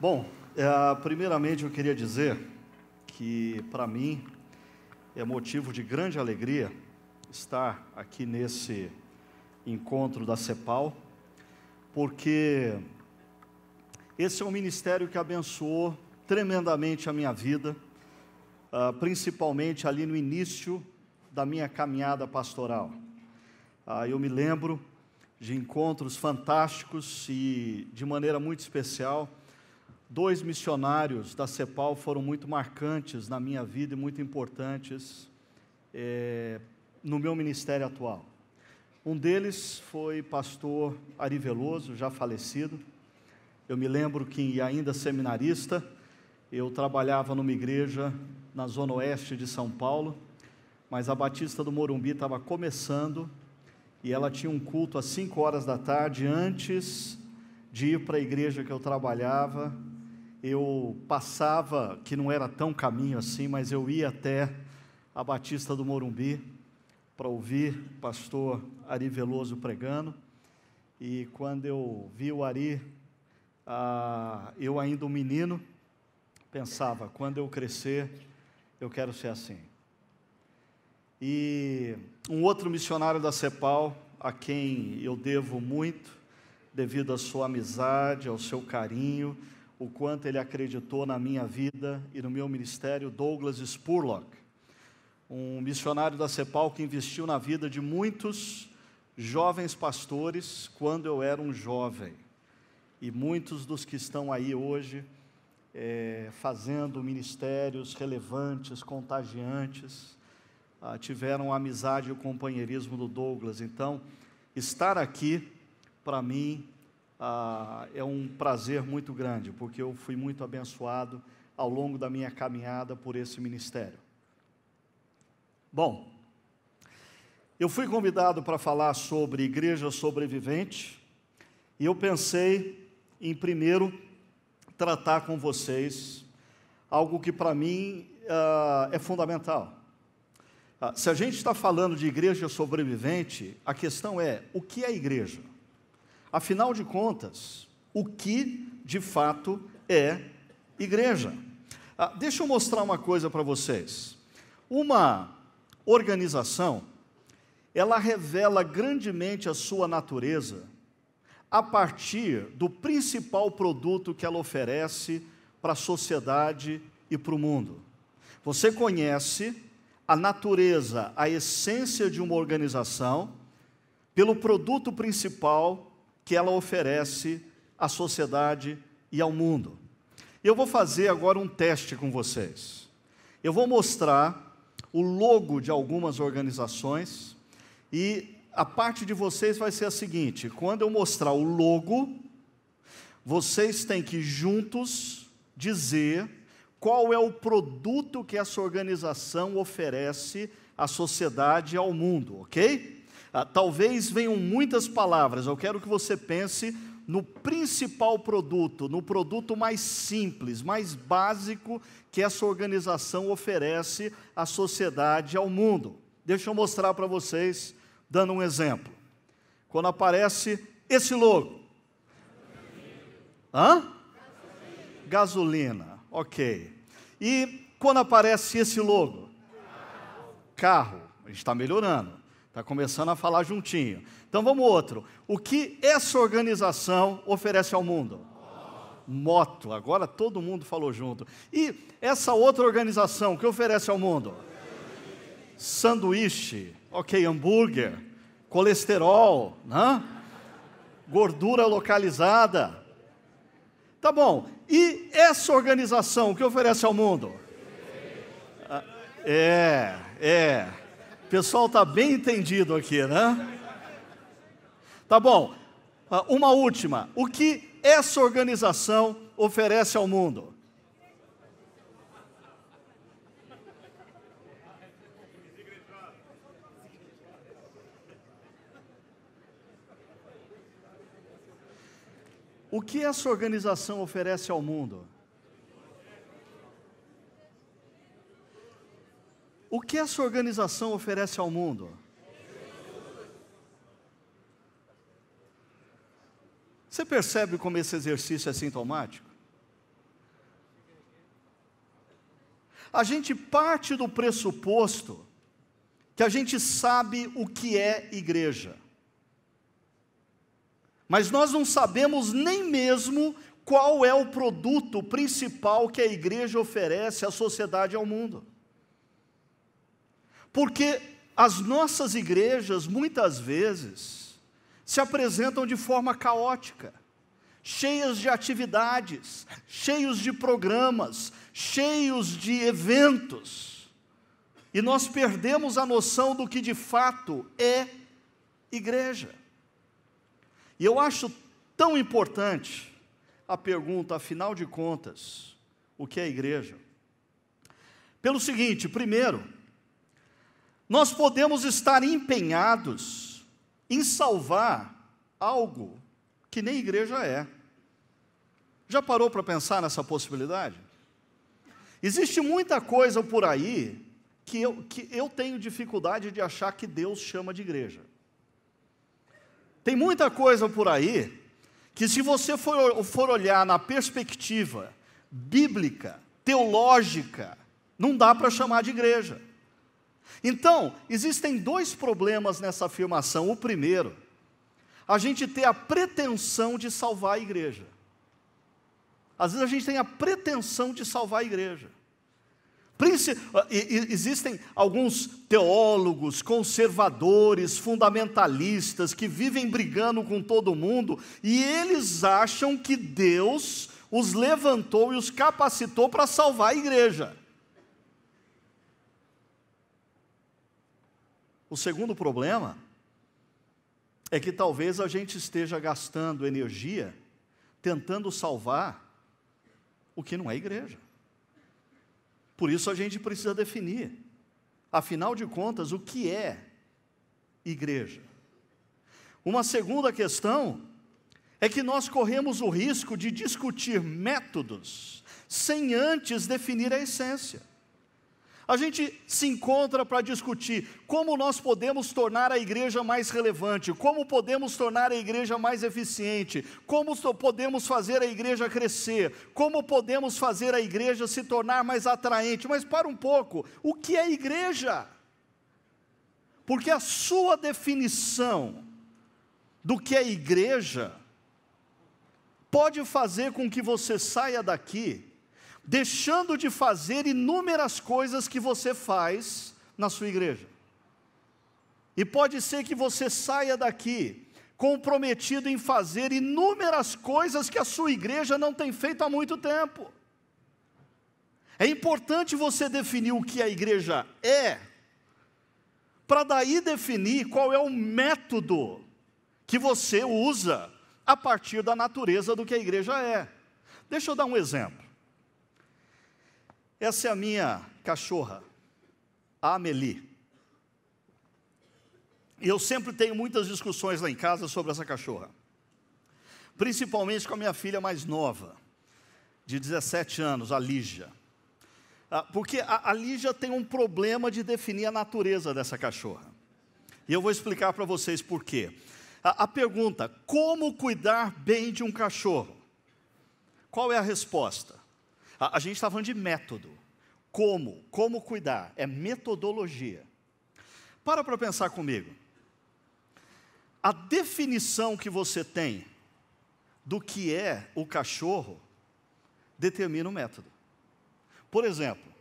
Bom, é, primeiramente eu queria dizer que para mim é motivo de grande alegria estar aqui nesse encontro da CEPAL, porque esse é um ministério que abençoou tremendamente a minha vida, ah, principalmente ali no início da minha caminhada pastoral. Ah, eu me lembro de encontros fantásticos e de maneira muito especial dois missionários da CEPAL foram muito marcantes na minha vida e muito importantes é, no meu ministério atual. Um deles foi pastor Ari Veloso, já falecido. Eu me lembro que, ainda seminarista, eu trabalhava numa igreja na zona oeste de São Paulo, mas a Batista do Morumbi estava começando e ela tinha um culto às 5 horas da tarde antes de ir para a igreja que eu trabalhava eu passava, que não era tão caminho assim, mas eu ia até a Batista do Morumbi para ouvir o pastor Ari Veloso pregando. E quando eu vi o Ari, ah, eu ainda um menino, pensava: quando eu crescer, eu quero ser assim. E um outro missionário da CEPAL, a quem eu devo muito, devido à sua amizade, ao seu carinho, o quanto ele acreditou na minha vida e no meu ministério, Douglas Spurlock, um missionário da CEPAL que investiu na vida de muitos jovens pastores quando eu era um jovem. E muitos dos que estão aí hoje é, fazendo ministérios relevantes, contagiantes, ah, tiveram a amizade e o companheirismo do Douglas. Então, estar aqui, para mim, ah, é um prazer muito grande, porque eu fui muito abençoado ao longo da minha caminhada por esse ministério. Bom, eu fui convidado para falar sobre igreja sobrevivente e eu pensei em primeiro tratar com vocês algo que para mim ah, é fundamental. Ah, se a gente está falando de igreja sobrevivente, a questão é o que é igreja? Afinal de contas, o que de fato é igreja? Ah, deixa eu mostrar uma coisa para vocês. Uma organização, ela revela grandemente a sua natureza a partir do principal produto que ela oferece para a sociedade e para o mundo. Você conhece a natureza, a essência de uma organização pelo produto principal que ela oferece à sociedade e ao mundo. Eu vou fazer agora um teste com vocês. Eu vou mostrar o logo de algumas organizações e a parte de vocês vai ser a seguinte: quando eu mostrar o logo, vocês têm que juntos dizer qual é o produto que essa organização oferece à sociedade e ao mundo, ok? Ah, talvez venham muitas palavras, eu quero que você pense no principal produto, no produto mais simples, mais básico que essa organização oferece à sociedade, ao mundo. Deixa eu mostrar para vocês, dando um exemplo. Quando aparece esse logo. Hã? Gasolina. Gasolina. Ok. E quando aparece esse logo? Carro. Carro. A gente está melhorando. Está começando a falar juntinho. Então vamos outro. O que essa organização oferece ao mundo? Moto. Agora todo mundo falou junto. E essa outra organização, o que oferece ao mundo? Sanduíche, ok, hambúrguer, colesterol, né? gordura localizada. Tá bom. E essa organização, o que oferece ao mundo? Ah, é, é. O pessoal está bem entendido aqui, né? Tá bom. Ah, uma última. O que essa organização oferece ao mundo? O que essa organização oferece ao mundo? O que essa organização oferece ao mundo? Você percebe como esse exercício é sintomático? A gente parte do pressuposto que a gente sabe o que é igreja, mas nós não sabemos nem mesmo qual é o produto principal que a igreja oferece à sociedade e ao mundo. Porque as nossas igrejas, muitas vezes, se apresentam de forma caótica, cheias de atividades, cheios de programas, cheios de eventos. E nós perdemos a noção do que de fato é igreja. E eu acho tão importante a pergunta, afinal de contas, o que é igreja? Pelo seguinte, primeiro, nós podemos estar empenhados em salvar algo que nem igreja é. Já parou para pensar nessa possibilidade? Existe muita coisa por aí que eu, que eu tenho dificuldade de achar que Deus chama de igreja. Tem muita coisa por aí que, se você for, for olhar na perspectiva bíblica, teológica, não dá para chamar de igreja. Então, existem dois problemas nessa afirmação. O primeiro, a gente ter a pretensão de salvar a igreja. Às vezes a gente tem a pretensão de salvar a igreja. Ah, existem alguns teólogos, conservadores, fundamentalistas que vivem brigando com todo mundo e eles acham que Deus os levantou e os capacitou para salvar a igreja. O segundo problema é que talvez a gente esteja gastando energia tentando salvar o que não é igreja. Por isso a gente precisa definir, afinal de contas, o que é igreja. Uma segunda questão é que nós corremos o risco de discutir métodos sem antes definir a essência. A gente se encontra para discutir como nós podemos tornar a igreja mais relevante, como podemos tornar a igreja mais eficiente, como podemos fazer a igreja crescer, como podemos fazer a igreja se tornar mais atraente. Mas para um pouco, o que é igreja? Porque a sua definição do que é igreja pode fazer com que você saia daqui deixando de fazer inúmeras coisas que você faz na sua igreja. E pode ser que você saia daqui comprometido em fazer inúmeras coisas que a sua igreja não tem feito há muito tempo. É importante você definir o que a igreja é, para daí definir qual é o método que você usa a partir da natureza do que a igreja é. Deixa eu dar um exemplo. Essa é a minha cachorra, a Amelie. E eu sempre tenho muitas discussões lá em casa sobre essa cachorra. Principalmente com a minha filha mais nova, de 17 anos, a Lígia. Ah, porque a, Lígia tem um problema de definir a natureza dessa cachorra. E eu vou explicar para vocês por quê. A, a pergunta: como cuidar bem de um cachorro? Qual é a resposta? A, a gente está falando de método. Como? Como cuidar? É metodologia. Para para pensar comigo. A definição que você tem do que é o cachorro determina o método. Por exemplo,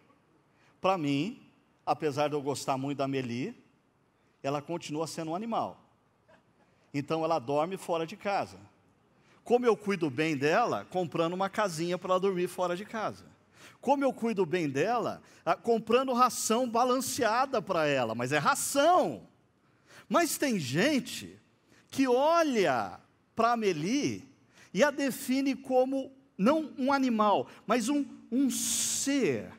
para mim, apesar de eu gostar muito da Meli, ela continua sendo um animal. Então ela dorme fora de casa. Como eu cuido bem dela? Comprando uma casinha para ela dormir fora de casa. Como eu cuido bem dela? Comprando ração balanceada para ela, mas é ração. Mas tem gente que olha para a Meli e a define como não um animal, mas um, um ser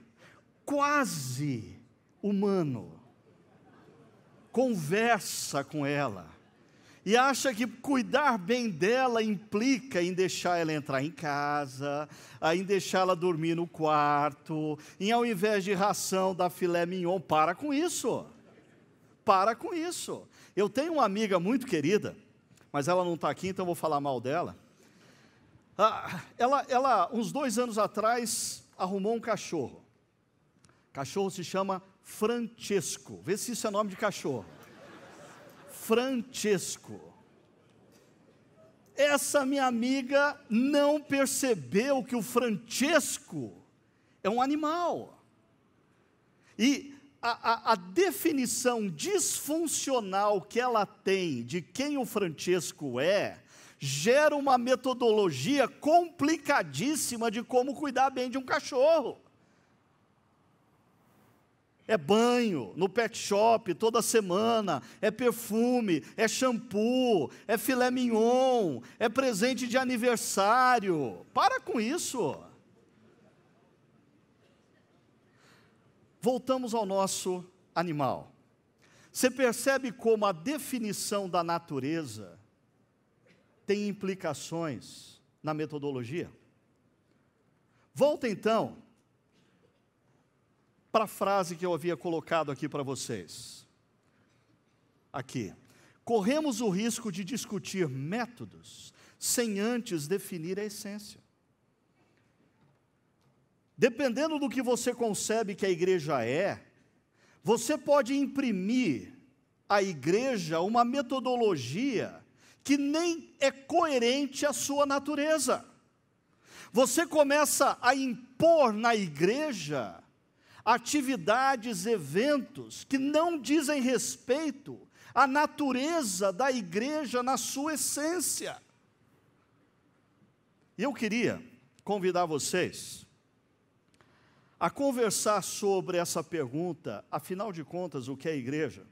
quase humano. Conversa com ela e acha que cuidar bem dela implica em deixar ela entrar em casa, em deixá-la dormir no quarto, em ao invés de ração dar filé mignon, para com isso. Para com isso. Eu tenho uma amiga muito querida, mas ela não está aqui, então vou falar mal dela. Ah, ela, ela, uns dois anos atrás, arrumou um cachorro. O cachorro se chama Francesco. Vê se isso é nome de cachorro. Francesco. Essa minha amiga não percebeu que o Francesco é um animal. E a, a, a, definição disfuncional que ela tem de quem o Francesco é, gera uma metodologia complicadíssima de como cuidar bem de um cachorro é banho no pet shop toda semana, é perfume, é shampoo, é filé mignon, é presente de aniversário. Para com isso. Voltamos ao nosso animal. Você percebe como a definição da natureza tem implicações na metodologia? Volta então para a frase que eu havia colocado aqui para vocês. Aqui. Corremos o risco de discutir métodos sem antes definir a essência. Dependendo do que você concebe que a igreja é, você pode imprimir à igreja uma metodologia que nem é coerente à sua natureza. Você começa a impor na igreja atividades, eventos que não dizem respeito à natureza da igreja na sua essência. E eu queria convidar vocês a conversar sobre essa pergunta, afinal de contas, o que é igreja?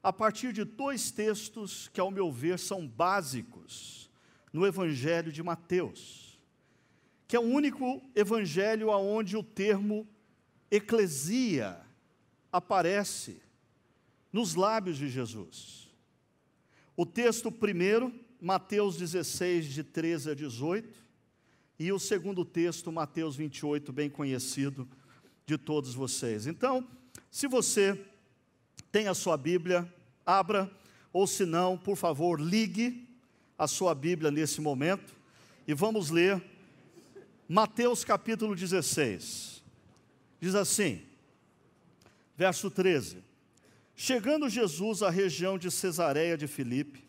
A partir de dois textos que, ao meu ver, são básicos no Evangelho de Mateus, que é o único evangelho aonde o termo eclesia aparece nos lábios de Jesus. O texto primeiro, Mateus 16, de 13 a 18, e o segundo texto, Mateus 28, bem conhecido de todos vocês. Então, se você tem a sua Bíblia, abra, ou se não, por favor, ligue a sua Bíblia nesse momento e vamos ler Mateus capítulo 16. Diz assim, verso 13: Chegando Jesus à região de Cesareia de Filipe,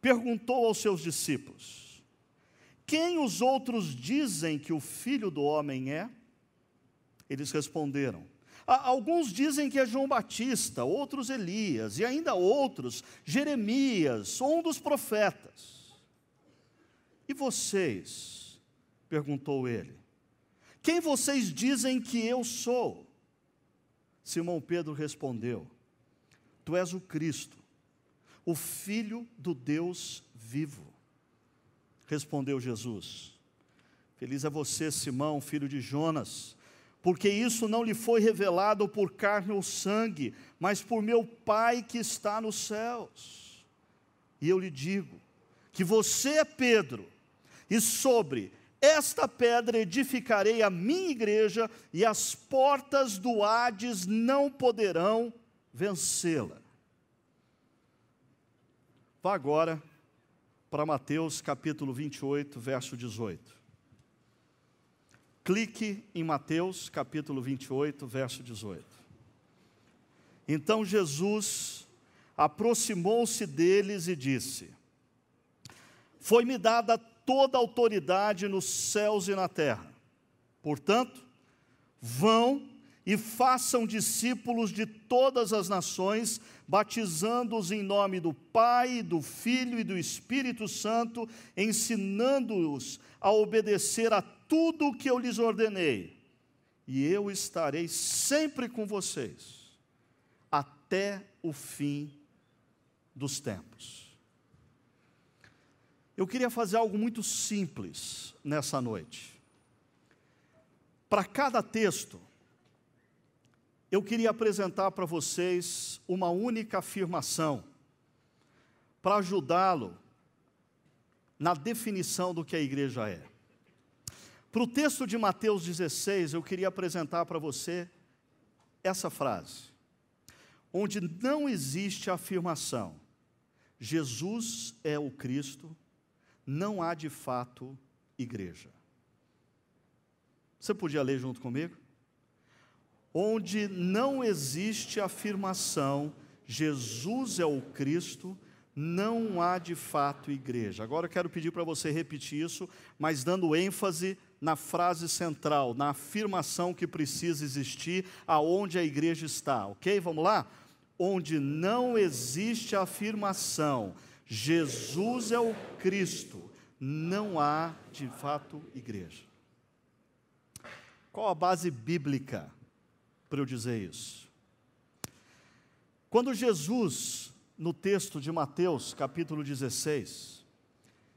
perguntou aos seus discípulos: Quem os outros dizem que o filho do homem é? Eles responderam: Alguns dizem que é João Batista, outros Elias, e ainda outros Jeremias, ou um dos profetas. E vocês? perguntou ele. Quem vocês dizem que eu sou? Simão Pedro respondeu: Tu és o Cristo, o Filho do Deus vivo. Respondeu Jesus: Feliz é você, Simão, filho de Jonas, porque isso não lhe foi revelado por carne ou sangue, mas por meu Pai que está nos céus. E eu lhe digo que você é Pedro, e sobre esta pedra edificarei a minha igreja, e as portas do Hades não poderão vencê-la. Vá agora para Mateus capítulo 28, verso 18. Clique em Mateus capítulo 28, verso 18. Então Jesus aproximou-se deles e disse: Foi-me dada toda autoridade nos céus e na terra. Portanto, vão e façam discípulos de todas as nações, batizando-os em nome do Pai, do Filho e do Espírito Santo, ensinando-os a obedecer a tudo o que eu lhes ordenei. E eu estarei sempre com vocês, até o fim dos tempos. Eu queria fazer algo muito simples nessa noite. Para cada texto, eu queria apresentar para vocês uma única afirmação, para ajudá-lo na definição do que a igreja é. Para o texto de Mateus 16, eu queria apresentar para você essa frase, onde não existe a afirmação: Jesus é o Cristo não há de fato igreja. Você podia ler junto comigo? Onde não existe afirmação, Jesus é o Cristo, não há de fato igreja. Agora eu quero pedir para você repetir isso, mas dando ênfase na frase central, na afirmação que precisa existir aonde a igreja está, ok? Vamos lá? Onde não existe afirmação, Jesus é o Cristo, não há de fato igreja. Qual a base bíblica para eu dizer isso? Quando Jesus, no texto de Mateus, capítulo 16,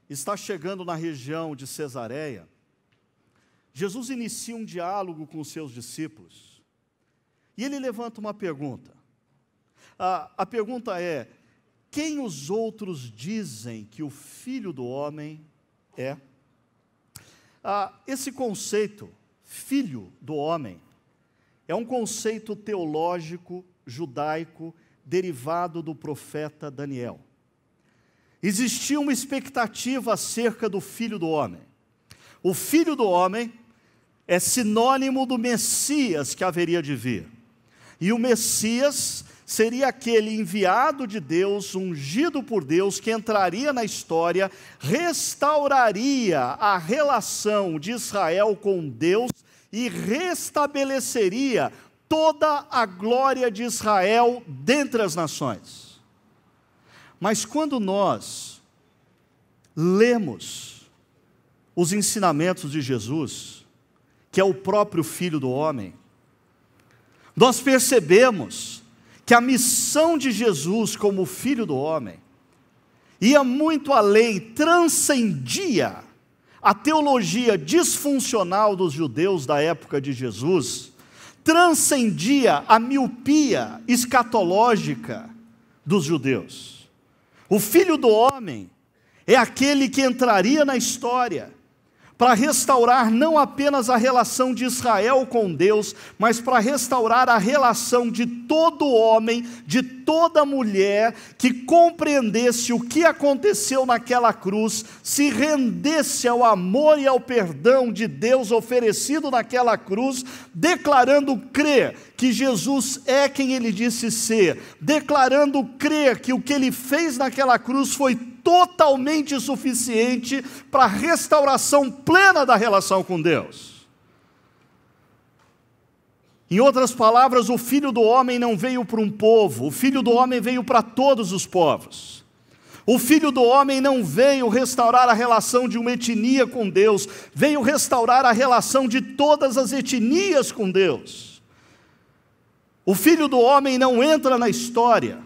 está chegando na região de Cesareia, Jesus inicia um diálogo com os seus discípulos. E ele levanta uma pergunta. A, a pergunta é: quem os outros dizem que o filho do homem é? Ah, esse conceito, filho do homem, é um conceito teológico judaico derivado do profeta Daniel. Existia uma expectativa acerca do filho do homem. O filho do homem é sinônimo do Messias que haveria de vir. E o Messias seria aquele enviado de Deus, ungido por Deus, que entraria na história, restauraria a relação de Israel com Deus e restabeleceria toda a glória de Israel dentre as nações. Mas quando nós lemos os ensinamentos de Jesus, que é o próprio Filho do Homem, nós percebemos que a missão de Jesus como filho do homem ia muito além, transcendia a teologia disfuncional dos judeus da época de Jesus, transcendia a miopia escatológica dos judeus. O filho do homem é aquele que entraria na história para restaurar não apenas a relação de Israel com Deus, mas para restaurar a relação de todo homem, de toda mulher que compreendesse o que aconteceu naquela cruz, se rendesse ao amor e ao perdão de Deus oferecido naquela cruz, declarando crer que Jesus é quem ele disse ser, declarando crer que o que ele fez naquela cruz foi totalmente suficiente para a restauração plena da relação com Deus. Em outras palavras, o filho do homem não veio para um povo, o filho do homem veio para todos os povos. O filho do homem não veio restaurar a relação de uma etnia com Deus, veio restaurar a relação de todas as etnias com Deus. O filho do homem não entra na história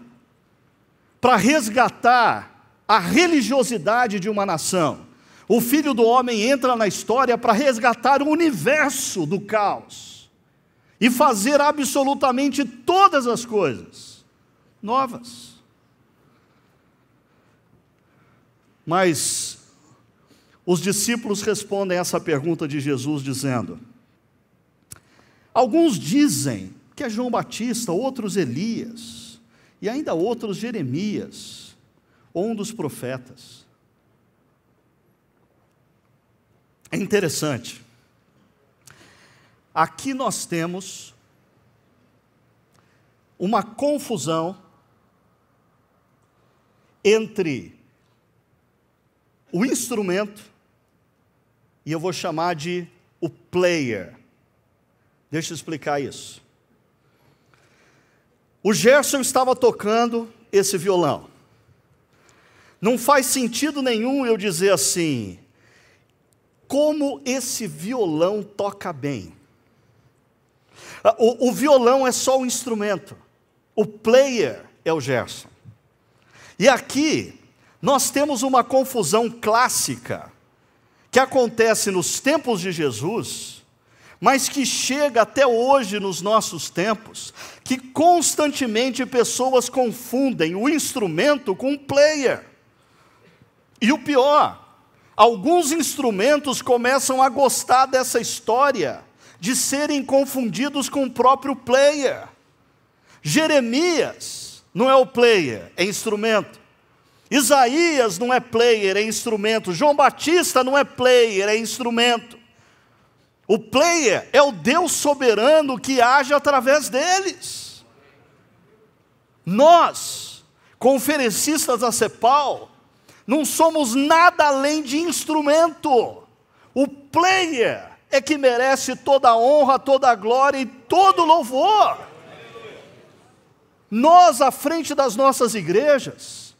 para resgatar a religiosidade de uma nação. O filho do homem entra na história para resgatar o universo do caos e fazer absolutamente todas as coisas novas. Mas os discípulos respondem essa pergunta de Jesus dizendo: Alguns dizem que é João Batista, outros Elias, e ainda outros Jeremias ou um dos profetas. É interessante. Aqui nós temos uma confusão entre o instrumento e eu vou chamar de o player. Deixa eu explicar isso. O Gerson estava tocando esse violão. Não faz sentido nenhum eu dizer assim, como esse violão toca bem. Ah, o, o, violão é só um instrumento, o player é o Gerson. E aqui nós temos uma confusão clássica que acontece nos tempos de Jesus, mas que chega até hoje nos nossos tempos, que constantemente pessoas confundem o instrumento com o player. E o pior, alguns instrumentos começam a gostar dessa história de serem confundidos com o próprio player. Jeremias não é o player, é instrumento. Isaías não é player, é instrumento. João Batista não é player, é instrumento. O player é o Deus soberano que age através deles. Nós, conferencistas da CEPAL, não somos nada além de instrumento. O player é que merece toda a honra, toda a glória e todo o louvor. Nós, à frente das nossas igrejas,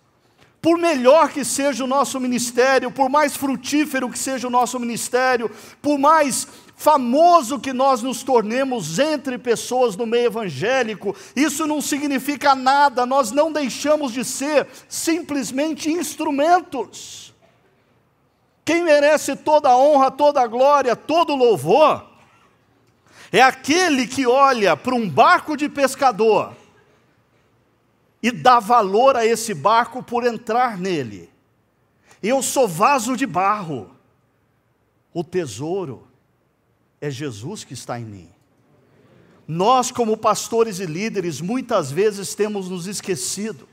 por melhor que seja o nosso ministério, por mais frutífero que seja o nosso ministério, por mais famoso que nós nos tornemos entre pessoas no meio evangélico, isso não significa nada, nós não deixamos de ser simplesmente instrumentos. Quem merece toda a honra, toda a glória, todo o louvor, é aquele que olha para um barco de pescador e dá valor a esse barco por entrar nele. Eu sou vaso de barro, o tesouro é Jesus que está em mim. Nós, como pastores e líderes, muitas vezes temos nos esquecido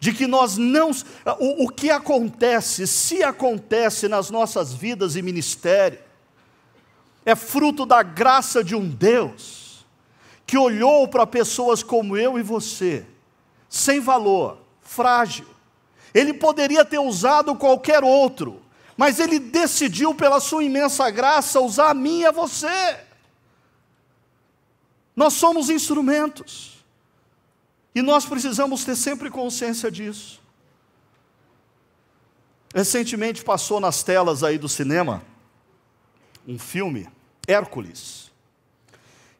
de que nós não. O, o que acontece, se acontece nas nossas vidas e ministério, é fruto da graça de um Deus que olhou para pessoas como eu e você, sem valor, frágil. Ele poderia ter usado qualquer outro, mas Ele decidiu, pela Sua imensa graça, usar a mim e a você. Nós somos instrumentos, e nós precisamos ter sempre consciência disso. Recentemente passou nas telas aí do cinema um filme, Hércules.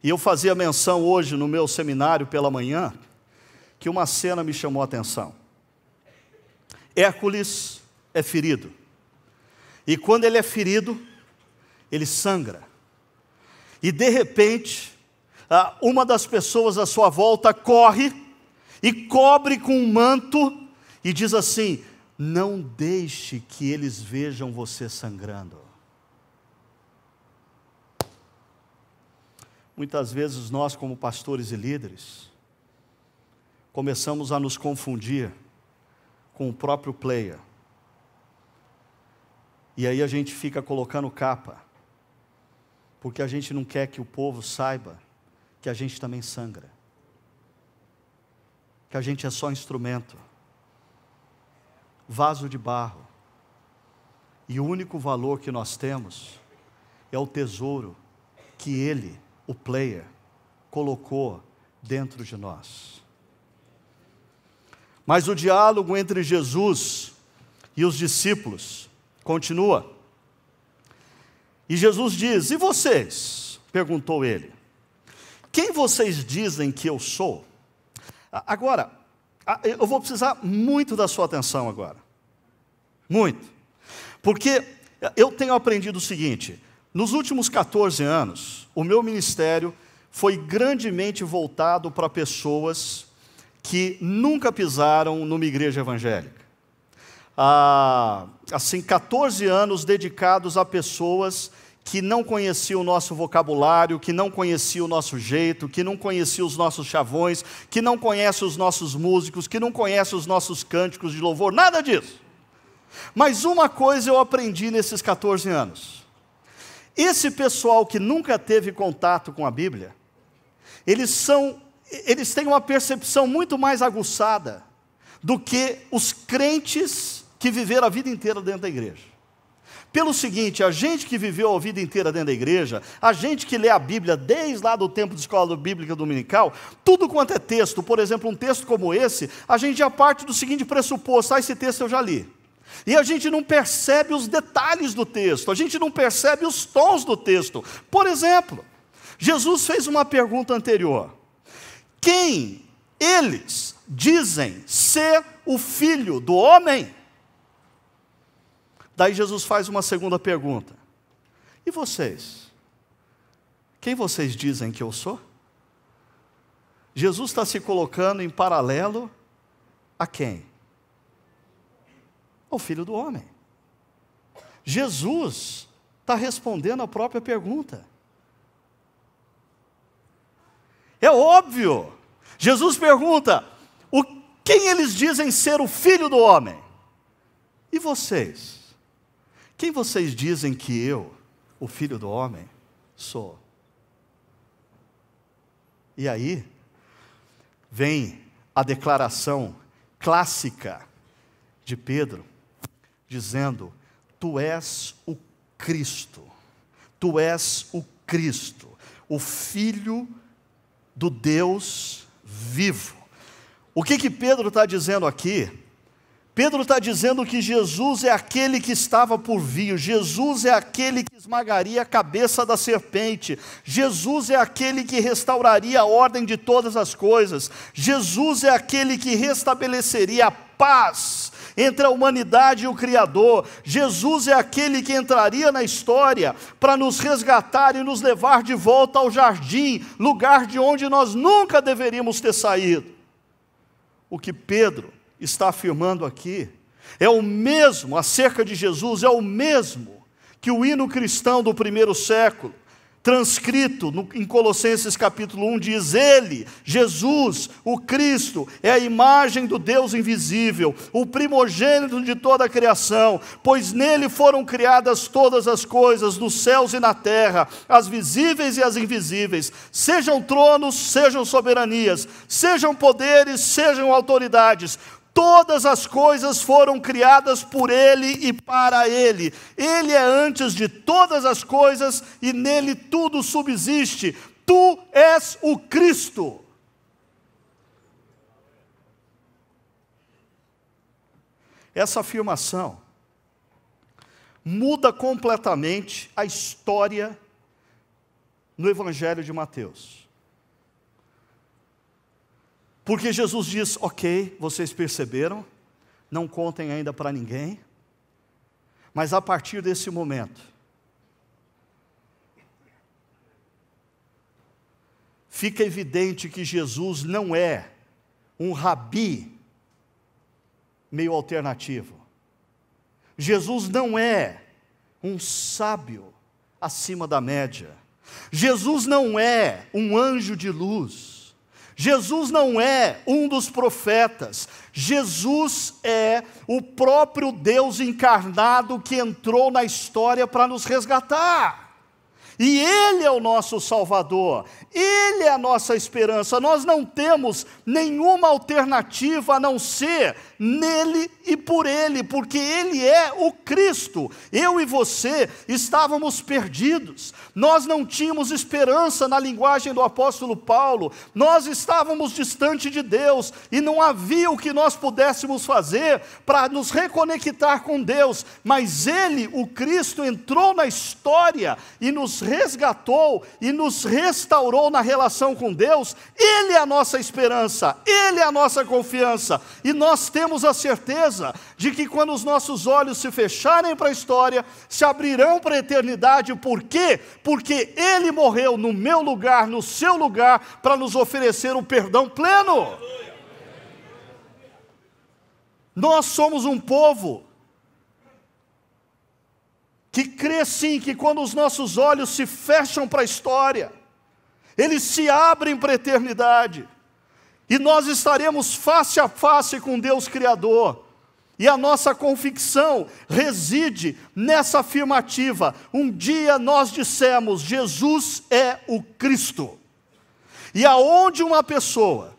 E eu fazia menção hoje no meu seminário pela manhã que uma cena me chamou a atenção. Hércules é ferido. E quando ele é ferido, ele sangra. E de repente, uma das pessoas à sua volta corre e cobre com um manto e diz assim: Não deixe que eles vejam você sangrando. Muitas vezes nós, como pastores e líderes, começamos a nos confundir com o próprio player. E aí a gente fica colocando capa, porque a gente não quer que o povo saiba que a gente também sangra, que a gente é só instrumento, vaso de barro, e o único valor que nós temos é o tesouro que ele, o player, colocou dentro de nós. Mas o diálogo entre Jesus e os discípulos Continua. E Jesus diz: E vocês? perguntou ele. Quem vocês dizem que eu sou? Agora, eu vou precisar muito da sua atenção agora. Muito. Porque eu tenho aprendido o seguinte: nos últimos 14 anos, o meu ministério foi grandemente voltado para pessoas que nunca pisaram numa igreja evangélica ah, assim 14 anos dedicados a pessoas que não conhecia o nosso vocabulário, que não conhecia o nosso jeito, que não conhecia os nossos chavões, que não conhece os nossos músicos, que não conhece os nossos cânticos de louvor, nada disso. Mas uma coisa eu aprendi nesses 14 anos. Esse pessoal que nunca teve contato com a Bíblia, eles são eles têm uma percepção muito mais aguçada do que os crentes que viveram a vida inteira dentro da igreja. Pelo seguinte, a gente que viveu a vida inteira dentro da igreja, a gente que lê a Bíblia desde lá do tempo de escola bíblica dominical, tudo quanto é texto, por exemplo, um texto como esse, a gente já parte do seguinte pressuposto: ah, esse texto eu já li. E a gente não percebe os detalhes do texto, a gente não percebe os tons do texto. Por exemplo, Jesus fez uma pergunta anterior: quem eles dizem ser o filho do homem? Daí Jesus faz uma segunda pergunta: E vocês? Quem vocês dizem que eu sou? Jesus está se colocando em paralelo a quem? Ao filho do homem. Jesus está respondendo a própria pergunta. É óbvio. Jesus pergunta: o, quem eles dizem ser o filho do homem? E vocês? Quem vocês dizem que eu, o filho do homem, sou? E aí vem a declaração clássica de Pedro, dizendo: Tu és o Cristo, tu és o Cristo, o Filho do Deus vivo. O que, que Pedro está dizendo aqui Pedro está dizendo que Jesus é aquele que estava por vir, Jesus é aquele que esmagaria a cabeça da serpente, Jesus é aquele que restauraria a ordem de todas as coisas, Jesus é aquele que restabeleceria a paz entre a humanidade e o Criador. Jesus é aquele que entraria na história para nos resgatar e nos levar de volta ao jardim, lugar de onde nós nunca deveríamos ter saído. O que Pedro está afirmando aqui é o mesmo, acerca de Jesus, é o mesmo que o hino cristão do primeiro século, transcrito no, em Colossenses capítulo 1, diz: Ele, Jesus, o Cristo, é a imagem do Deus invisível, o primogênito de toda a criação, pois nele foram criadas todas as coisas, nos céus e na terra, as visíveis e as invisíveis, sejam tronos, sejam soberanias, sejam poderes, sejam autoridades Todas as coisas foram criadas por Ele e para Ele. Ele é antes de todas as coisas e nele tudo subsiste. Tu és o Cristo. Essa afirmação muda completamente a história no Evangelho de Mateus. Porque Jesus diz: Ok, vocês perceberam, não contem ainda para ninguém, mas a partir desse momento, fica evidente que Jesus não é um rabi meio alternativo. Jesus não é um sábio acima da média. Jesus não é um anjo de luz. Jesus não é um dos profetas, Jesus é o próprio Deus encarnado que entrou na história para nos resgatar e Ele é o nosso Salvador, Ele é a nossa esperança. Nós não temos nenhuma alternativa a não ser nele e por Ele, porque Ele é o Cristo. Eu e você estávamos perdidos, nós não tínhamos esperança na linguagem do apóstolo Paulo, nós estávamos distante de Deus e não havia o que nós pudéssemos fazer para nos reconectar com Deus, mas Ele, o Cristo, entrou na história e nos resgatou e nos restaurou na relação com Deus, Ele é a nossa esperança, Ele é a nossa confiança, e nós temos a certeza de que quando os nossos olhos se fecharem para a história, se abrirão para a eternidade, por quê? Porque Ele morreu no meu lugar, no seu lugar, para nos oferecer o perdão pleno. Nós somos um povo que crê sim que quando os nossos olhos se fecham para a história, eles se abrem para a eternidade, e nós estaremos face a face com Deus Criador. E a nossa convicção reside nessa afirmativa. Um dia nós dissemos: Jesus é o Cristo. E aonde uma pessoa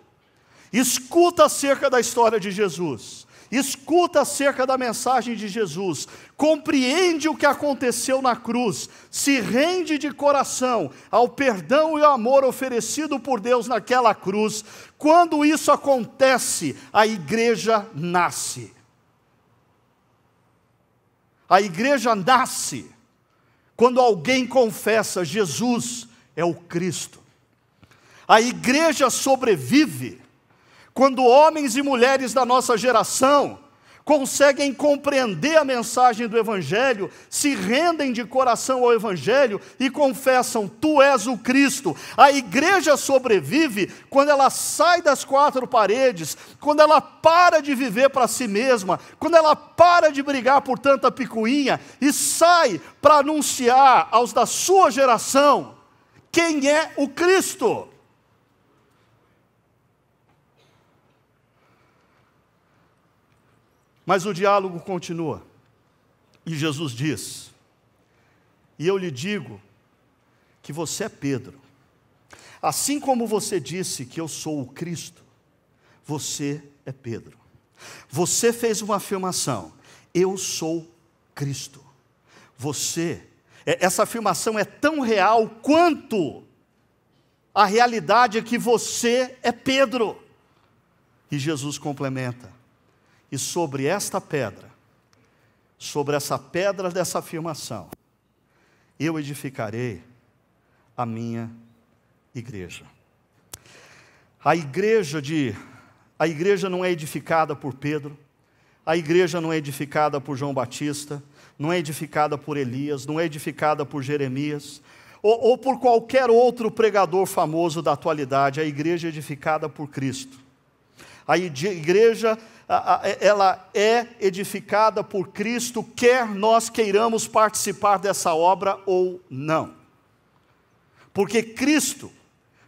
escuta acerca da história de Jesus, escuta acerca da mensagem de Jesus, compreende o que aconteceu na cruz, se rende de coração ao perdão e ao amor oferecido por Deus naquela cruz. Quando isso acontece, a igreja nasce. A igreja nasce quando alguém confessa Jesus é o Cristo. A igreja sobrevive quando homens e mulheres da nossa geração conseguem compreender a mensagem do Evangelho, se rendem de coração ao Evangelho e confessam: Tu és o Cristo. A igreja sobrevive quando ela sai das quatro paredes, quando ela para de viver para si mesma, quando ela para de brigar por tanta picuinha e sai para anunciar aos da sua geração quem é o Cristo. Mas o diálogo continua. E Jesus diz: E eu lhe digo que você é Pedro. Assim como você disse que eu sou o Cristo, você é Pedro. Você fez uma afirmação: eu sou Cristo. Você, é, essa afirmação é tão real quanto a realidade é que você é Pedro. E Jesus complementa: e sobre esta pedra, sobre essa pedra dessa afirmação, eu edificarei a minha igreja. A igreja de a igreja não é edificada por Pedro, a igreja não é edificada por João Batista, não é edificada por Elias, não é edificada por Jeremias, ou, ou por qualquer outro pregador famoso da atualidade, a igreja é edificada por Cristo. A igreja é, ela é edificada por Cristo, quer nós queiramos participar dessa obra ou não. Porque Cristo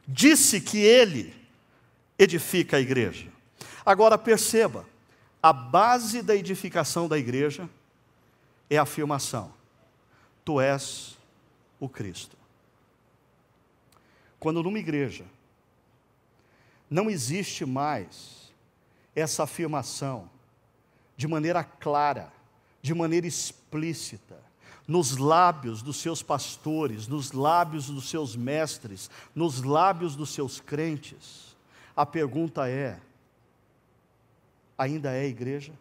disse que ele edifica a igreja. Agora perceba, a base da edificação da igreja é a afirmação: Tu és o Cristo. Quando numa igreja não existe mais essa afirmação de maneira clara, de maneira explícita, nos lábios dos seus pastores, nos lábios dos seus mestres, nos lábios dos seus crentes. A pergunta é: ainda é igreja?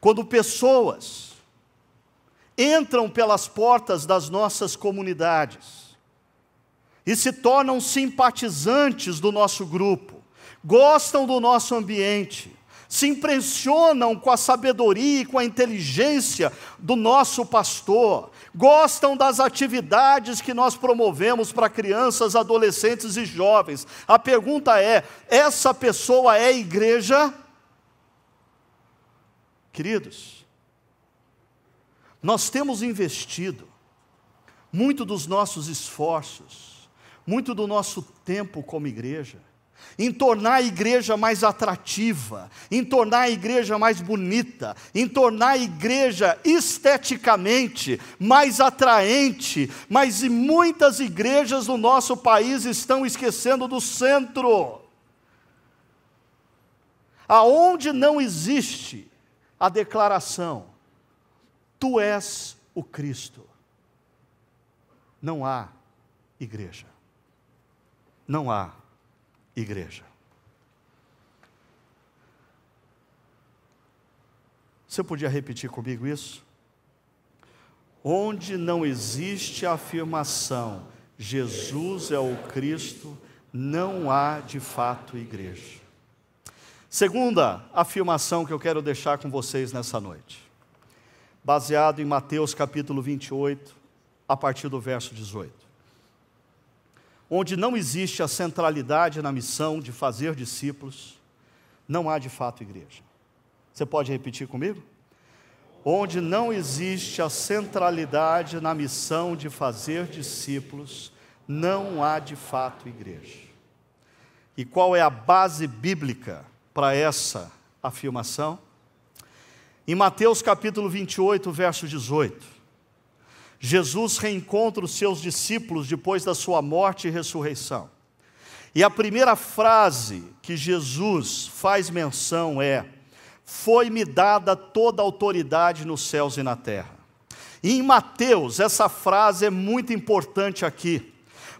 Quando pessoas entram pelas portas das nossas comunidades, e se tornam simpatizantes do nosso grupo, gostam do nosso ambiente, se impressionam com a sabedoria e com a inteligência do nosso pastor, gostam das atividades que nós promovemos para crianças, adolescentes e jovens. A pergunta é: essa pessoa é igreja? Queridos, nós temos investido muito dos nossos esforços muito do nosso tempo como igreja em tornar a igreja mais atrativa, em tornar a igreja mais bonita, em tornar a igreja esteticamente mais atraente, mas muitas igrejas do nosso país estão esquecendo do centro. Aonde não existe a declaração, tu és o Cristo, não há igreja não há igreja. Você podia repetir comigo isso? Onde não existe a afirmação Jesus é o Cristo, não há de fato igreja. Segunda afirmação que eu quero deixar com vocês nessa noite, baseado em Mateus capítulo 28, a partir do verso 18 onde não existe a centralidade na missão de fazer discípulos, não há de fato igreja. Você pode repetir comigo? Onde não existe a centralidade na missão de fazer discípulos, não há de fato igreja. E qual é a base bíblica para essa afirmação? Em Mateus capítulo 28, verso 18. Jesus reencontra os seus discípulos depois da sua morte e ressurreição. E a primeira frase que Jesus faz menção é: Foi-me dada toda a autoridade nos céus e na terra. E em Mateus, essa frase é muito importante aqui,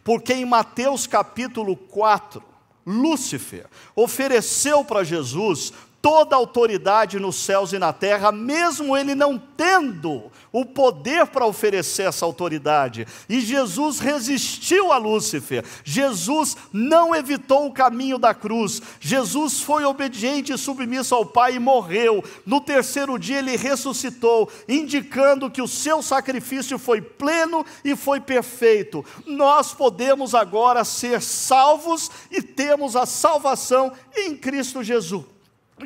porque em Mateus capítulo 4, Lúcifer ofereceu para Jesus toda autoridade nos céus e na terra, mesmo ele não tendo o poder para oferecer essa autoridade. E Jesus resistiu a Lúcifer. Jesus não evitou o caminho da cruz. Jesus foi obediente e submisso ao Pai e morreu. No terceiro dia ele ressuscitou, indicando que o seu sacrifício foi pleno e foi perfeito. Nós podemos agora ser salvos e temos a salvação em Cristo Jesus.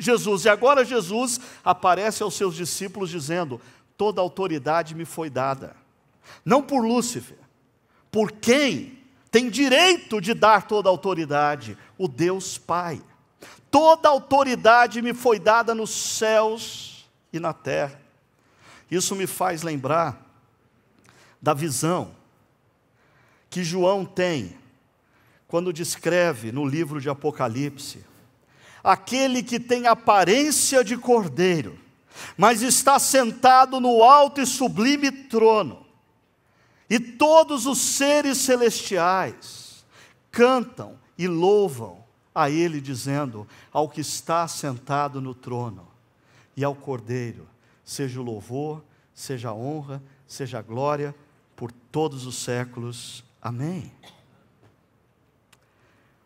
Jesus. E agora Jesus aparece aos seus discípulos dizendo: Toda autoridade me foi dada. Não por Lúcifer, por quem tem direito de dar toda autoridade? O Deus Pai. Toda autoridade me foi dada nos céus e na terra. Isso me faz lembrar da visão que João tem quando descreve no livro de Apocalipse aquele que tem aparência de cordeiro, mas está sentado no alto e sublime trono. E todos os seres celestiais cantam e louvam a ele, dizendo: Ao que está sentado no trono e ao cordeiro, seja o louvor, seja a honra, seja a glória por todos os séculos. Amém.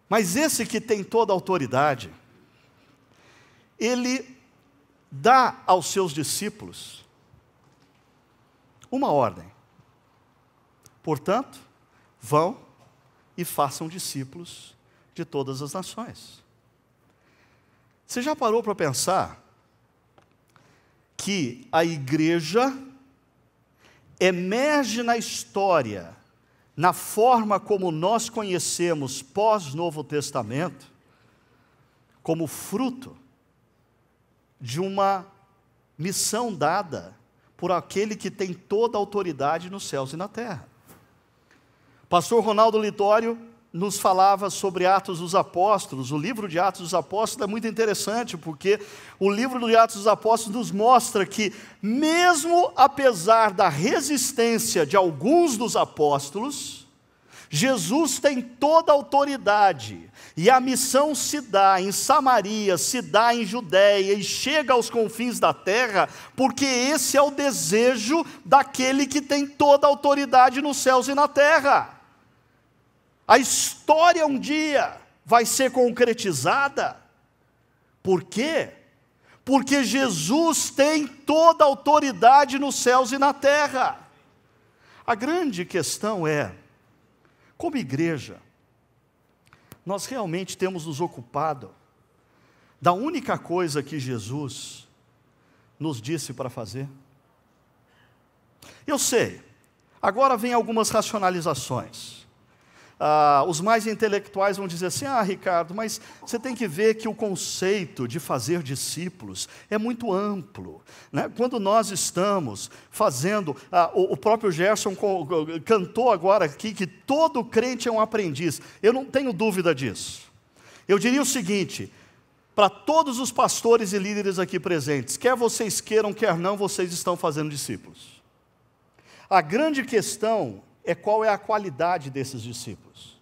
Mas esse que tem toda a autoridade, ele dá aos seus discípulos uma ordem. Portanto, vão e façam discípulos de todas as nações. Você já parou para pensar que a igreja emerge na história, na forma como nós conhecemos pós-Novo Testamento, como fruto de uma missão dada por aquele que tem toda a autoridade nos céus e na terra. Pastor Ronaldo Litório nos falava sobre Atos dos Apóstolos. O livro de Atos dos Apóstolos é muito interessante, porque o livro de Atos dos Apóstolos nos mostra que, mesmo apesar da resistência de alguns dos apóstolos, Jesus tem toda a autoridade, e a missão se dá em Samaria, se dá em Judéia e chega aos confins da terra, porque esse é o desejo daquele que tem toda a autoridade nos céus e na terra. A história um dia vai ser concretizada. Por quê? Porque Jesus tem toda a autoridade nos céus e na terra. A grande questão é: como igreja, nós realmente temos nos ocupado da única coisa que Jesus nos disse para fazer? Eu sei, agora vem algumas racionalizações. Ah, os mais intelectuais vão dizer assim: ah, Ricardo, mas você tem que ver que o conceito de fazer discípulos é muito amplo. Né? Quando nós estamos fazendo, ah, o, o, próprio Gerson cantou agora aqui que todo crente é um aprendiz. Eu não tenho dúvida disso. Eu diria o seguinte. Para todos os pastores e líderes aqui presentes, quer vocês queiram, quer não, vocês estão fazendo discípulos. A grande questão é qual é a qualidade desses discípulos.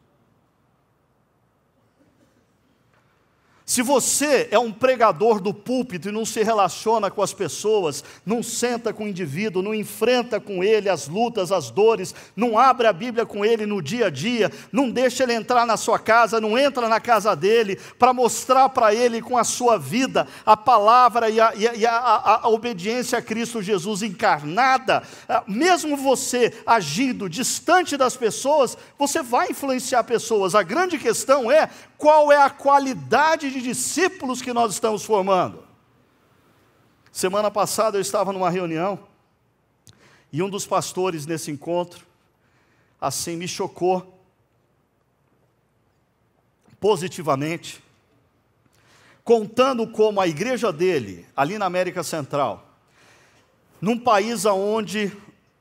Se você é um pregador do púlpito e não se relaciona com as pessoas, não senta com o indivíduo, não enfrenta com ele as lutas, as dores, não abre a Bíblia com ele no dia a dia, não deixa ele entrar na sua casa, não entra na casa dele, para mostrar para ele com a sua vida a palavra e a, e a, a, a obediência a Cristo Jesus encarnada, ah, mesmo você agindo distante das pessoas, você vai influenciar pessoas. A grande questão é qual é a qualidade de discípulos que nós estamos formando. Semana passada eu estava numa reunião e um dos pastores nesse encontro assim me chocou positivamente, contando como a igreja dele, ali na América Central, num país onde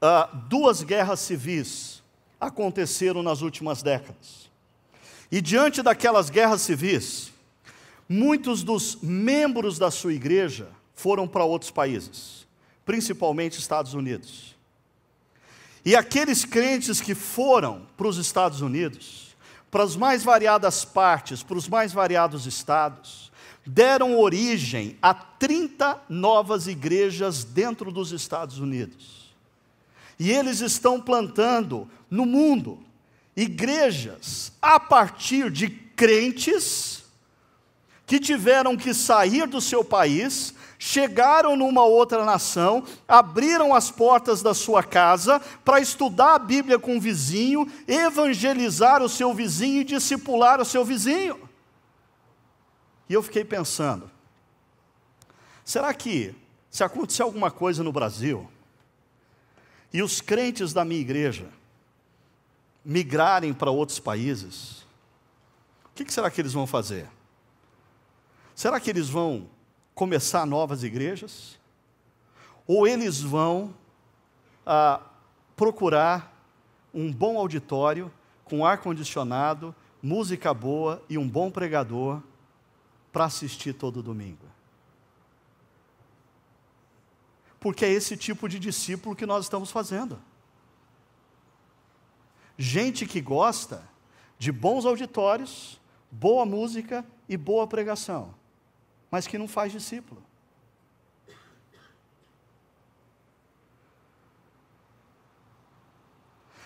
ah, duas guerras civis aconteceram nas últimas décadas e diante daquelas guerras civis, muitos dos membros da sua igreja foram para outros países, principalmente Estados Unidos. E aqueles crentes que foram para os Estados Unidos, para as mais variadas partes, para os mais variados estados, deram origem a 30 novas igrejas dentro dos Estados Unidos. E eles estão plantando no mundo igrejas a partir de crentes que tiveram que sair do seu país, chegaram numa outra nação, abriram as portas da sua casa para estudar a Bíblia com o vizinho, evangelizar o seu vizinho e discipular o seu vizinho. E eu fiquei pensando, será que se acontecer alguma coisa no Brasil e os crentes da minha igreja migrarem para outros países, o que, será que eles vão fazer? Será que eles vão começar novas igrejas? Ou eles vão ah, procurar um bom auditório com ar-condicionado, música boa e um bom pregador para assistir todo domingo? Porque é esse tipo de discípulo que nós estamos fazendo. Gente que gosta de bons auditórios, boa música e boa pregação, mas que não faz discípulo.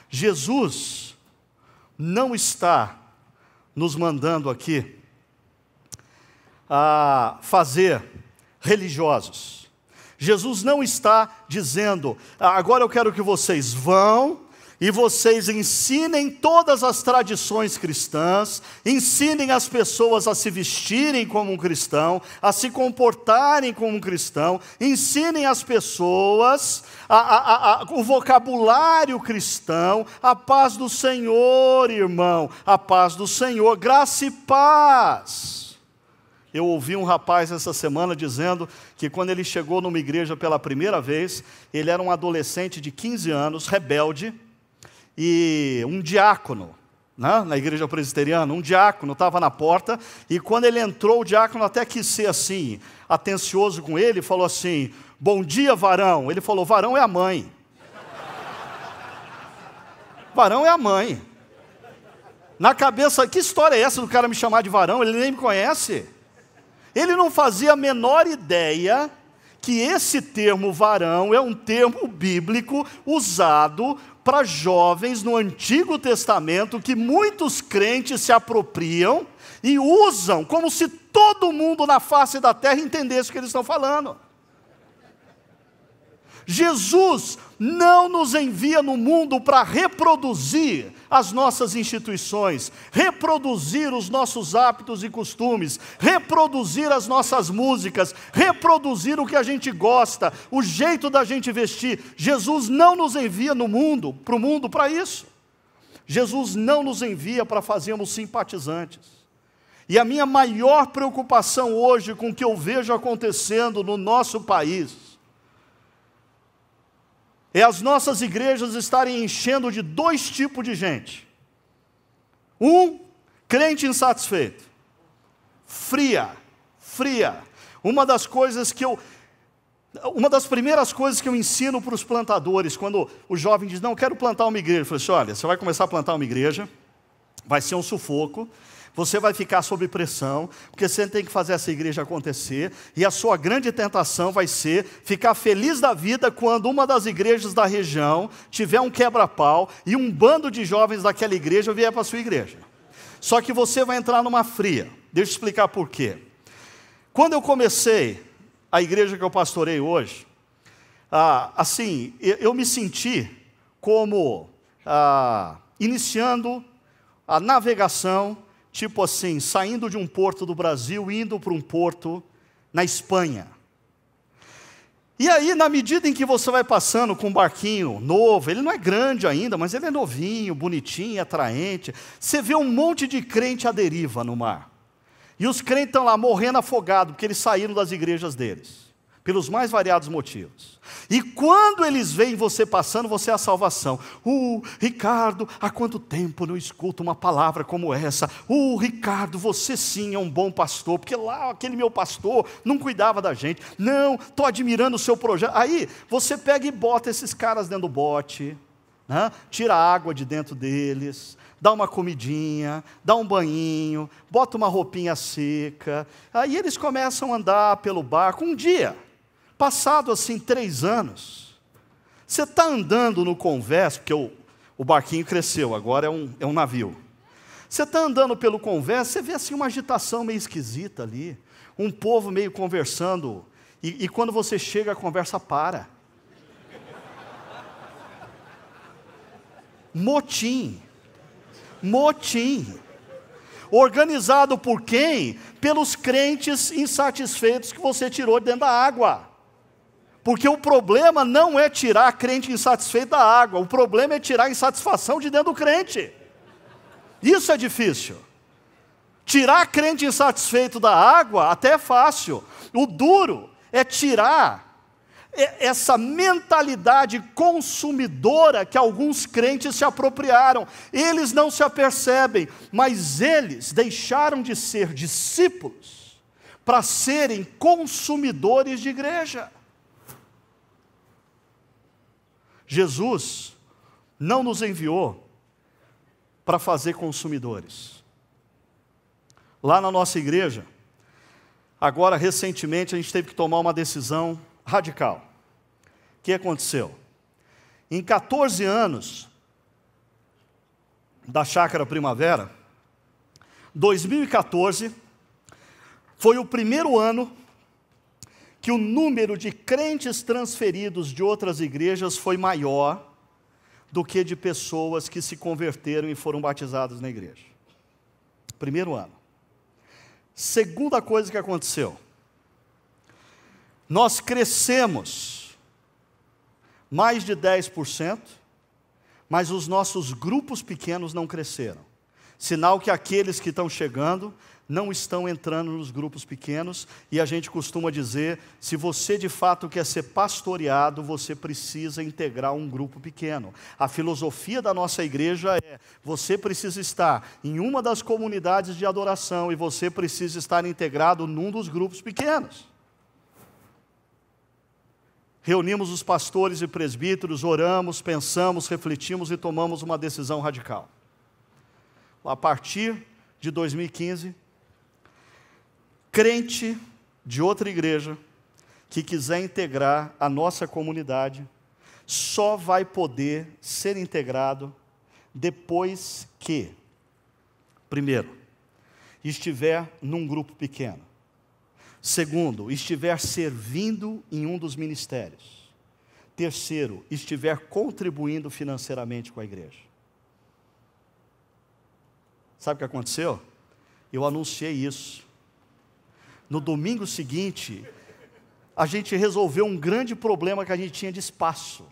Jesus não está nos mandando aqui a fazer religiosos. Jesus não está dizendo, ah, agora eu quero que vocês vão e vocês ensinem todas as tradições cristãs, ensinem as pessoas a se vestirem como um cristão, a se comportarem como um cristão, ensinem as pessoas a, a, a, o vocabulário cristão, a paz do Senhor, irmão, a paz do Senhor, graça e paz. Eu ouvi um rapaz essa semana dizendo que quando ele chegou numa igreja pela primeira vez, ele era um adolescente de 15 anos, rebelde, e um diácono, né, na igreja presbiteriana, um diácono estava na porta, e quando ele entrou, o diácono até quis ser assim, atencioso com ele, falou assim: Bom dia, varão. Ele falou: Varão é a mãe. varão é a mãe. Na cabeça, que história é essa do cara me chamar de varão? Ele nem me conhece. Ele não fazia a menor ideia que esse termo varão é um termo bíblico usado para jovens no Antigo Testamento que muitos crentes se apropriam e usam como se todo mundo na face da terra entendesse o que eles estão falando. Jesus não nos envia no mundo para reproduzir as nossas instituições, reproduzir os nossos hábitos e costumes, reproduzir as nossas músicas, reproduzir o que a gente gosta, o jeito da gente vestir. Jesus não nos envia no mundo, para o mundo para isso. Jesus não nos envia para fazermos simpatizantes. E a minha maior preocupação hoje com o que eu vejo acontecendo no nosso país é as nossas igrejas estarem enchendo de dois tipos de gente. Um, crente insatisfeito, fria, fria. Uma das coisas que eu uma das primeiras coisas que eu ensino para os plantadores, quando o jovem diz, não, quero plantar uma igreja, eu falo assim, olha, você vai começar a plantar uma igreja, vai ser um sufoco, você vai ficar sob pressão, porque você tem que fazer essa igreja acontecer, e a sua grande tentação vai ser ficar feliz da vida quando uma das igrejas da região tiver um quebra-pau e um bando de jovens daquela igreja vier para a sua igreja. Só que você vai entrar numa fria. Deixa eu explicar por quê. Quando eu comecei a igreja que eu pastorei hoje, ah, assim, eu me senti como ah, iniciando a navegação tipo assim, saindo de um porto do Brasil, indo para um porto na Espanha. E aí, na medida em que você vai passando com um barquinho novo, ele não é grande ainda, mas ele é novinho, bonitinho, atraente, você vê um monte de crente à deriva no mar. E os crentes estão lá morrendo afogados, porque eles saíram das igrejas deles pelos mais variados motivos. E quando eles veem você passando, você é a salvação. Uh, Ricardo, há quanto tempo não escuto uma palavra como essa? Uh, Ricardo, você sim é um bom pastor, porque lá aquele meu pastor não cuidava da gente. Não, estou admirando o seu projeto. Aí você pega e bota esses caras dentro do bote, né? tira a água de dentro deles, dá uma comidinha, dá um banhinho, bota uma roupinha seca. Aí eles começam a andar pelo barco. Um dia, Passado assim três anos, você está andando no convés, porque o, o barquinho cresceu, agora é um, é um navio. Você está andando pelo convés, você vê assim uma agitação meio esquisita ali, um povo meio conversando, e, e quando você chega a conversa para. Motim. Motim. Organizado por quem? Pelos crentes insatisfeitos que você tirou dentro da água. Porque o problema não é tirar a crente insatisfeito da água, o problema é tirar a insatisfação de dentro do crente. Isso é difícil. Tirar a crente insatisfeito da água até é fácil. O duro é tirar essa mentalidade consumidora que alguns crentes se apropriaram. Eles não se apercebem, mas eles deixaram de ser discípulos para serem consumidores de igreja. Jesus não nos enviou para fazer consumidores. Lá na nossa igreja, agora recentemente a gente teve que tomar uma decisão radical. O que aconteceu? Em 14 anos da Chácara Primavera, 2014 foi o primeiro ano que o número de crentes transferidos de outras igrejas foi maior do que de pessoas que se converteram e foram batizadas na igreja. Primeiro ano. Segunda coisa que aconteceu. Nós crescemos mais de 10%, mas os nossos grupos pequenos não cresceram. Sinal que aqueles que estão chegando não estão entrando nos grupos pequenos e a gente costuma dizer: se você de fato quer ser pastoreado, você precisa integrar um grupo pequeno. A filosofia da nossa igreja é: você precisa estar em uma das comunidades de adoração e você precisa estar integrado num dos grupos pequenos. Reunimos os pastores e presbíteros, oramos, pensamos, refletimos e tomamos uma decisão radical. A partir de 2015, crente de outra igreja que quiser integrar a nossa comunidade só vai poder ser integrado depois que, primeiro, estiver num grupo pequeno. Segundo, estiver servindo em um dos ministérios. Terceiro, estiver contribuindo financeiramente com a igreja. Sabe o que aconteceu? Eu anunciei isso no domingo seguinte, a gente resolveu um grande problema que a gente tinha de espaço.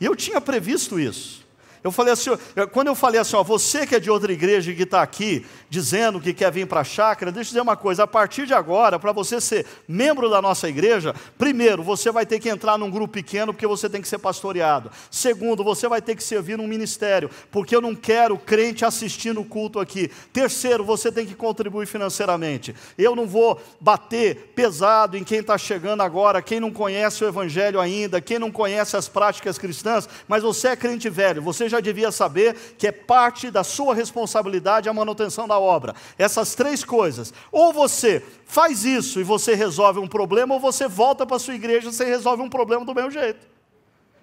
E eu tinha previsto isso. Eu falei assim, quando eu falei assim, ó, você que é de outra igreja e que está aqui dizendo que quer vir para a chácara, deixa eu dizer uma coisa: a partir de agora, para você ser membro da nossa igreja, primeiro, você vai ter que entrar num grupo pequeno porque você tem que ser pastoreado. Segundo, você vai ter que servir num ministério, porque eu não quero crente assistindo o culto aqui. Terceiro, você tem que contribuir financeiramente. Eu não vou bater pesado em quem está chegando agora, quem não conhece o evangelho ainda, quem não conhece as práticas cristãs, mas você é crente velho, você já devia saber que é parte da sua responsabilidade a manutenção da obra. Essas três coisas. Ou você faz isso e você resolve um problema, ou você volta para a sua igreja e você resolve um problema do mesmo jeito.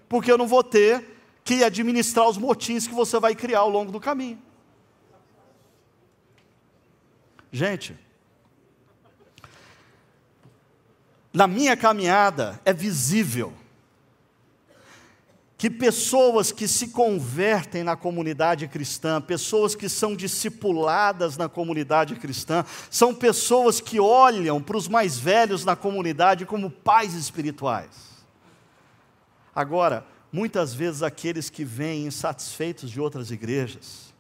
Porque eu não vou ter que administrar os motins que você vai criar ao longo do caminho. Gente, na minha caminhada é visível que pessoas que se convertem na comunidade cristã, pessoas que são discipuladas na comunidade cristã, são pessoas que olham para os mais velhos na comunidade como pais espirituais. Agora, muitas vezes aqueles que vêm insatisfeitos de outras igrejas,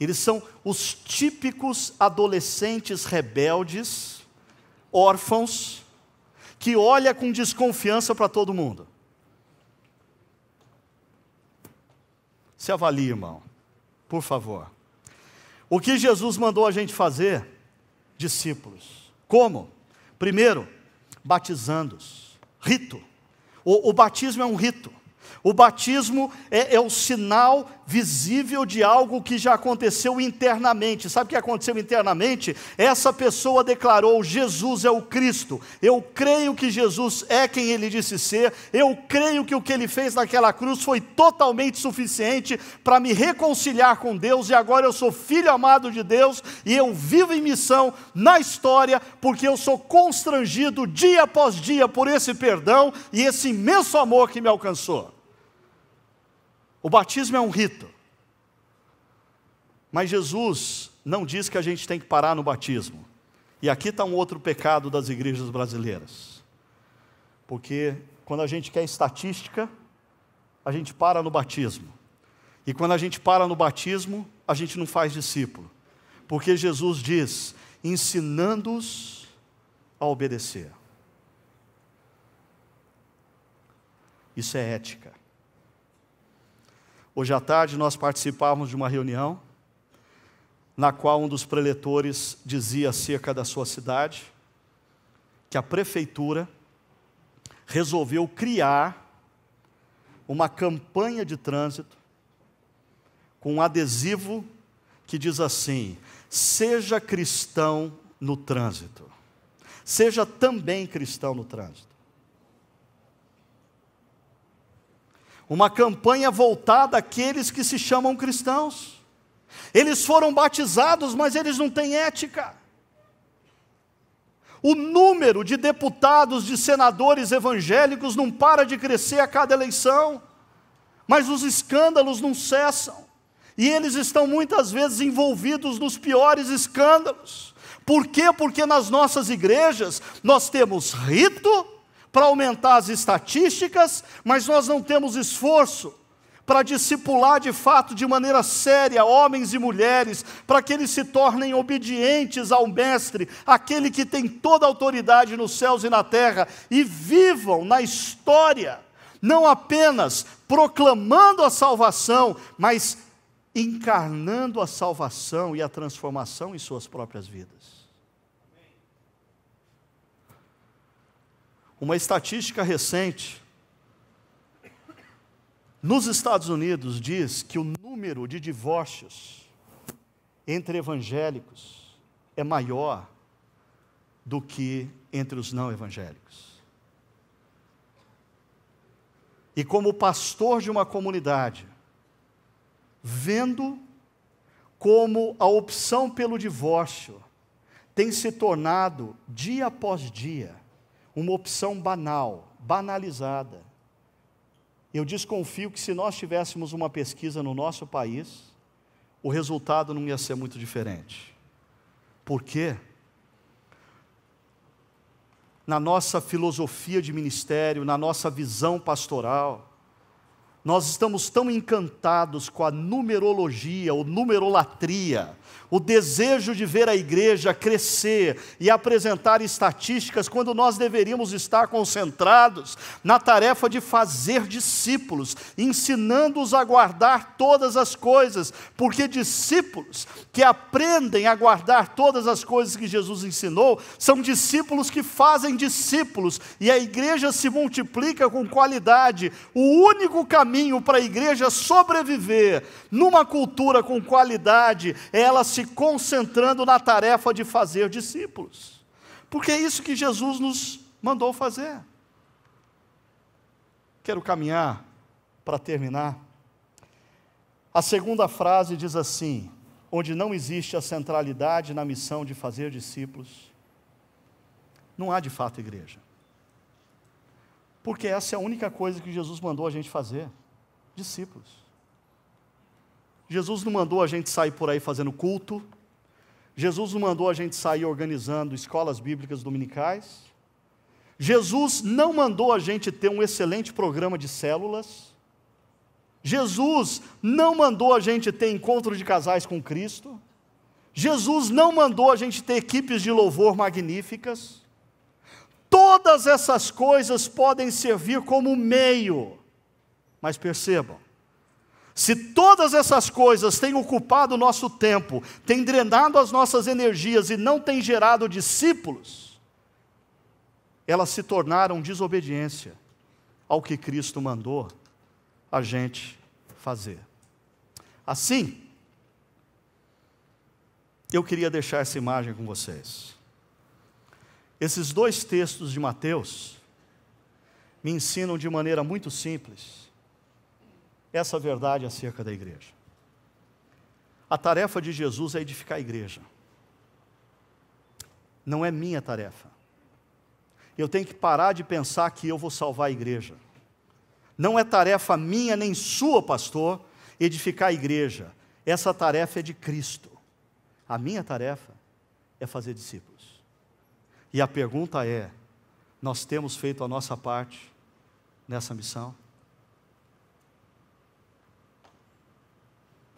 eles são os típicos adolescentes rebeldes, órfãos, que olha com desconfiança para todo mundo. Se avalie, irmão, por favor. O que Jesus mandou a gente fazer? Discípulos. Como? Primeiro, batizando-os. Rito. O, o batismo é um rito. O batismo é, é, o sinal visível de algo que já aconteceu internamente. Sabe o que aconteceu internamente? Essa pessoa declarou: Jesus é o Cristo. Eu creio que Jesus é quem ele disse ser. Eu creio que o que ele fez naquela cruz foi totalmente suficiente para me reconciliar com Deus. E agora eu sou filho amado de Deus e eu vivo em missão na história, porque eu sou constrangido dia após dia por esse perdão e esse imenso amor que me alcançou. O batismo é um rito. Mas Jesus não diz que a gente tem que parar no batismo. E aqui está um outro pecado das igrejas brasileiras. Porque quando a gente quer estatística, a gente para no batismo. E quando a gente para no batismo, a gente não faz discípulo. Porque Jesus diz: ensinando-os a obedecer. Isso é ética. Hoje à tarde nós participávamos de uma reunião na qual um dos preletores dizia acerca da sua cidade que a prefeitura resolveu criar uma campanha de trânsito com um adesivo que diz assim: seja cristão no trânsito. Seja também cristão no trânsito. uma campanha voltada àqueles que se chamam cristãos. Eles foram batizados, mas eles não têm ética. O número de deputados, de senadores evangélicos não para de crescer a cada eleição, mas os escândalos não cessam. E eles estão muitas vezes envolvidos nos piores escândalos. Por quê? Porque nas nossas igrejas nós temos rito, para aumentar as estatísticas, mas nós não temos esforço para discipular de fato, de maneira séria, homens e mulheres, para que eles se tornem obedientes ao Mestre, aquele que tem toda a autoridade nos céus e na terra, e vivam na história, não apenas proclamando a salvação, mas encarnando a salvação e a transformação em suas próprias vidas. uma estatística recente nos Estados Unidos diz que o número de divórcios entre evangélicos é maior do que entre os não evangélicos. E como pastor de uma comunidade, vendo como a opção pelo divórcio tem se tornado, dia após dia, uma opção banal, banalizada. Eu desconfio que se nós tivéssemos uma pesquisa no nosso país, o resultado não ia ser muito diferente. Por quê? Na nossa filosofia de ministério, na nossa visão pastoral, nós estamos tão encantados com a numerologia ou numerolatria o desejo de ver a igreja crescer e apresentar estatísticas quando nós deveríamos estar concentrados na tarefa de fazer discípulos, ensinando-os a guardar todas as coisas, porque discípulos que aprendem a guardar todas as coisas que Jesus ensinou são discípulos que fazem discípulos e a igreja se multiplica com qualidade. O único caminho para a igreja sobreviver numa cultura com qualidade é ela se se concentrando na tarefa de fazer discípulos. Porque é isso que Jesus nos mandou fazer. Quero caminhar para terminar. A segunda frase diz assim: onde não existe a centralidade na missão de fazer discípulos, não há de fato igreja. Porque essa é a única coisa que Jesus mandou a gente fazer: discípulos. Jesus não mandou a gente sair por aí fazendo culto. Jesus não mandou a gente sair organizando escolas bíblicas dominicais. Jesus não mandou a gente ter um excelente programa de células. Jesus não mandou a gente ter encontro de casais com Cristo. Jesus não mandou a gente ter equipes de louvor magníficas. Todas essas coisas podem servir como meio, mas percebam, se todas essas coisas têm ocupado o nosso tempo, têm drenado as nossas energias e não têm gerado discípulos, elas se tornaram desobediência ao que Cristo mandou a gente fazer. Assim, eu queria deixar essa imagem com vocês. Esses dois textos de Mateus me ensinam de maneira muito simples essa verdade acerca da igreja. A tarefa de Jesus é edificar a igreja. Não é minha tarefa. Eu tenho que parar de pensar que eu vou salvar a igreja. Não é tarefa minha nem sua, pastor, edificar a igreja. Essa tarefa é de Cristo. A minha tarefa é fazer discípulos. E a pergunta é: nós temos feito a nossa parte nessa missão?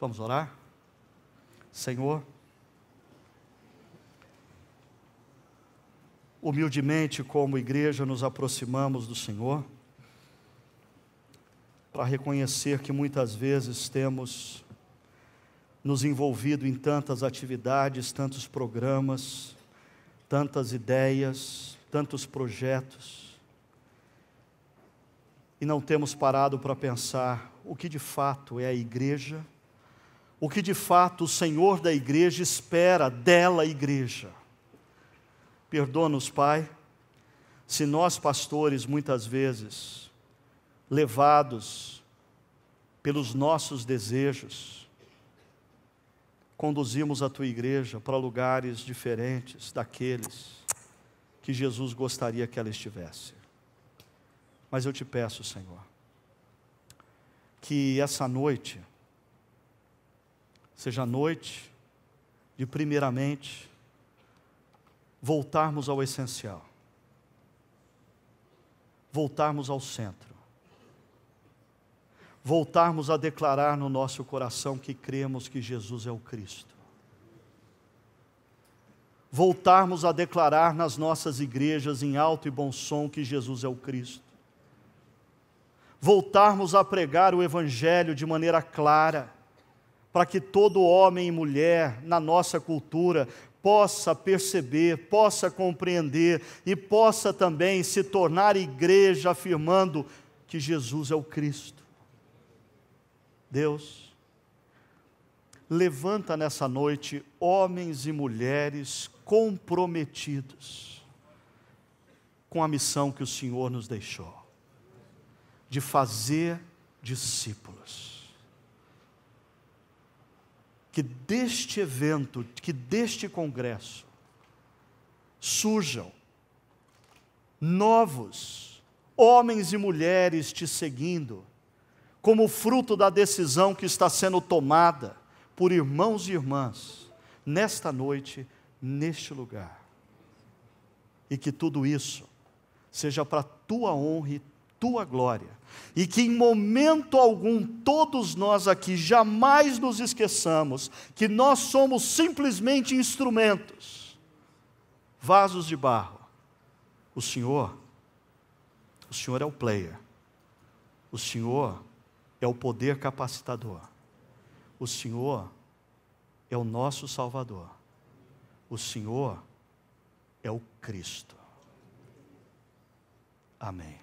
Vamos orar? Senhor, humildemente, como igreja, nos aproximamos do Senhor para reconhecer que muitas vezes temos nos envolvido em tantas atividades, tantos programas, tantas ideias, tantos projetos, e não temos parado para pensar o que de fato é a igreja o que de fato o Senhor da igreja espera dela, igreja. Perdoa-nos, Pai, se nós, pastores, muitas vezes, levados pelos nossos desejos, conduzimos a tua igreja para lugares diferentes daqueles que Jesus gostaria que ela estivesse. Mas eu te peço, Senhor, que essa noite, seja à noite, de primeiramente voltarmos ao essencial, voltarmos ao centro, voltarmos a declarar no nosso coração que cremos que Jesus é o Cristo, voltarmos a declarar nas nossas igrejas em alto e bom som que Jesus é o Cristo, voltarmos a pregar o Evangelho de maneira clara, para que todo homem e mulher na nossa cultura possa perceber, possa compreender e possa também se tornar igreja afirmando que Jesus é o Cristo. Deus, levanta nessa noite homens e mulheres comprometidos com a missão que o Senhor nos deixou, de fazer discípulos que deste evento, que deste congresso, surjam novos homens e mulheres te seguindo, como fruto da decisão que está sendo tomada por irmãos e irmãs, nesta noite, neste lugar. E que tudo isso seja para tua honra e tua glória e que em momento algum todos nós aqui jamais nos esqueçamos que nós somos simplesmente instrumentos, vasos de barro. O Senhor, o Senhor é o player, o Senhor é o poder capacitador, o Senhor é o nosso Salvador, o Senhor é o Cristo. Amém.